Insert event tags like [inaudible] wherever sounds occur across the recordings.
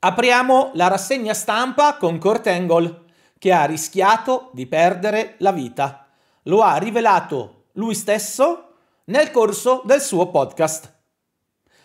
Apriamo la rassegna stampa con Kurt Angle, che ha rischiato di perdere la vita. Lo ha rivelato lui stesso nel corso del suo podcast.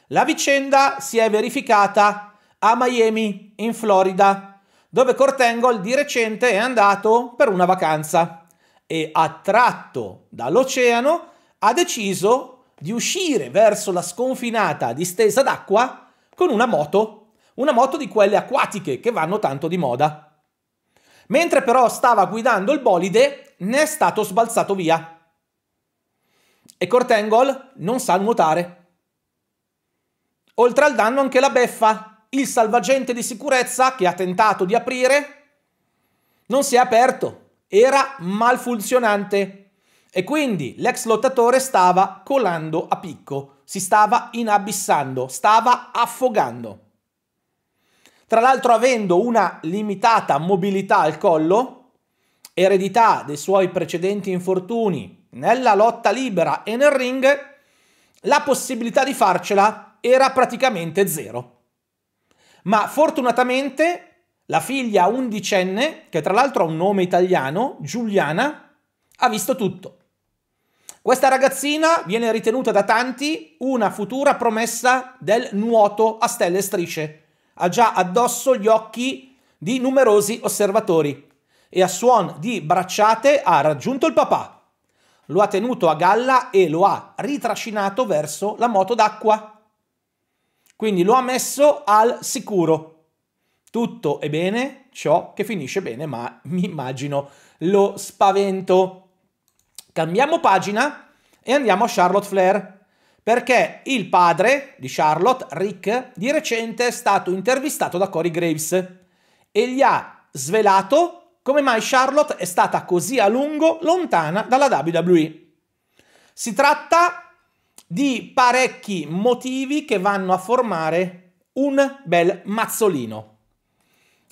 La vicenda si è verificata a Miami, in Florida, dove Kurt Angle di recente è andato per una vacanza e attratto dall'oceano ha deciso di uscire verso la sconfinata distesa d'acqua con una moto una moto di quelle acquatiche che vanno tanto di moda. Mentre però stava guidando il bolide, ne è stato sbalzato via. E Cortengol non sa nuotare. Oltre al danno anche la beffa, il salvagente di sicurezza che ha tentato di aprire non si è aperto, era malfunzionante e quindi l'ex lottatore stava colando a picco, si stava inabissando, stava affogando. Tra l'altro avendo una limitata mobilità al collo, eredità dei suoi precedenti infortuni nella lotta libera e nel ring, la possibilità di farcela era praticamente zero. Ma fortunatamente la figlia undicenne, che tra l'altro ha un nome italiano, Giuliana, ha visto tutto. Questa ragazzina viene ritenuta da tanti una futura promessa del nuoto a stelle e strisce ha già addosso gli occhi di numerosi osservatori e a suon di bracciate ha raggiunto il papà. Lo ha tenuto a galla e lo ha ritrascinato verso la moto d'acqua. Quindi lo ha messo al sicuro. Tutto è bene, ciò che finisce bene, ma [laughs] mi immagino lo spavento. Cambiamo pagina e andiamo a Charlotte Flair perché il padre di Charlotte, Rick, di recente è stato intervistato da Cory Graves e gli ha svelato come mai Charlotte è stata così a lungo lontana dalla WWE. Si tratta di parecchi motivi che vanno a formare un bel mazzolino.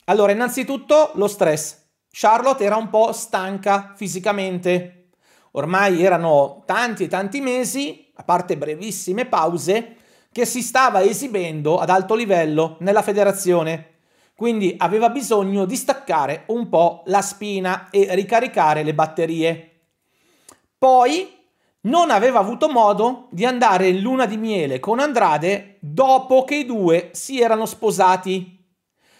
Allora, innanzitutto lo stress. Charlotte era un po' stanca fisicamente. Ormai erano tanti e tanti mesi a parte brevissime pause, che si stava esibendo ad alto livello nella federazione. Quindi aveva bisogno di staccare un po' la spina e ricaricare le batterie. Poi non aveva avuto modo di andare in luna di miele con Andrade dopo che i due si erano sposati.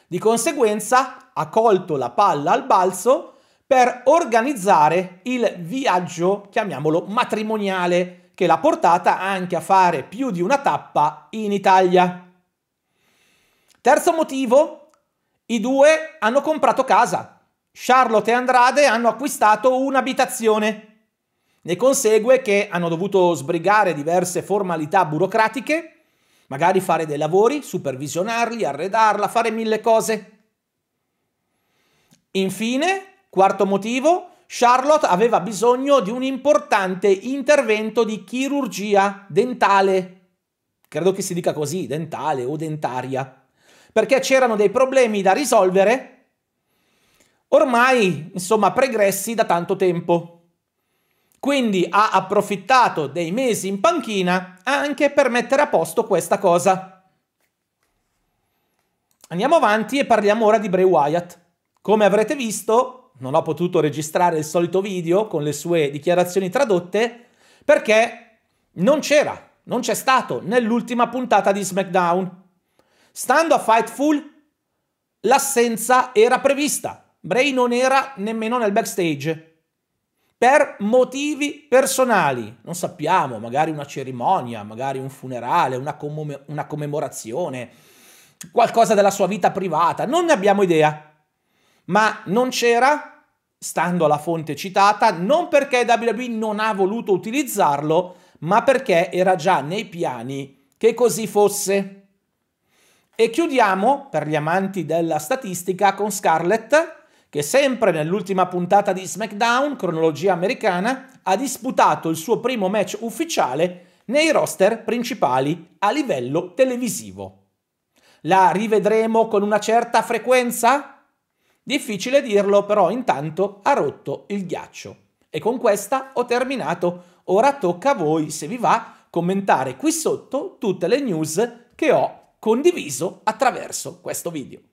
Di conseguenza ha colto la palla al balzo per organizzare il viaggio, chiamiamolo matrimoniale, che l'ha portata anche a fare più di una tappa in Italia. Terzo motivo, i due hanno comprato casa. Charlotte e Andrade hanno acquistato un'abitazione. Ne consegue che hanno dovuto sbrigare diverse formalità burocratiche, magari fare dei lavori, supervisionarli, arredarla, fare mille cose. Infine, quarto motivo, Charlotte aveva bisogno di un importante intervento di chirurgia dentale. Credo che si dica così, dentale o dentaria. Perché c'erano dei problemi da risolvere, ormai, insomma, pregressi da tanto tempo. Quindi ha approfittato dei mesi in panchina anche per mettere a posto questa cosa. Andiamo avanti e parliamo ora di Bray Wyatt. Come avrete visto, non ho potuto registrare il solito video con le sue dichiarazioni tradotte perché non c'era, non c'è stato nell'ultima puntata di SmackDown. Stando a Fightful, l'assenza era prevista. Bray non era nemmeno nel backstage. Per motivi personali, non sappiamo, magari una cerimonia, magari un funerale, una, commem- una commemorazione, qualcosa della sua vita privata, non ne abbiamo idea. Ma non c'era stando alla fonte citata, non perché WWE non ha voluto utilizzarlo, ma perché era già nei piani che così fosse. E chiudiamo, per gli amanti della statistica, con Scarlett, che sempre nell'ultima puntata di SmackDown, cronologia americana, ha disputato il suo primo match ufficiale nei roster principali a livello televisivo. La rivedremo con una certa frequenza? Difficile dirlo, però intanto ha rotto il ghiaccio. E con questa ho terminato. Ora tocca a voi, se vi va, commentare qui sotto tutte le news che ho condiviso attraverso questo video.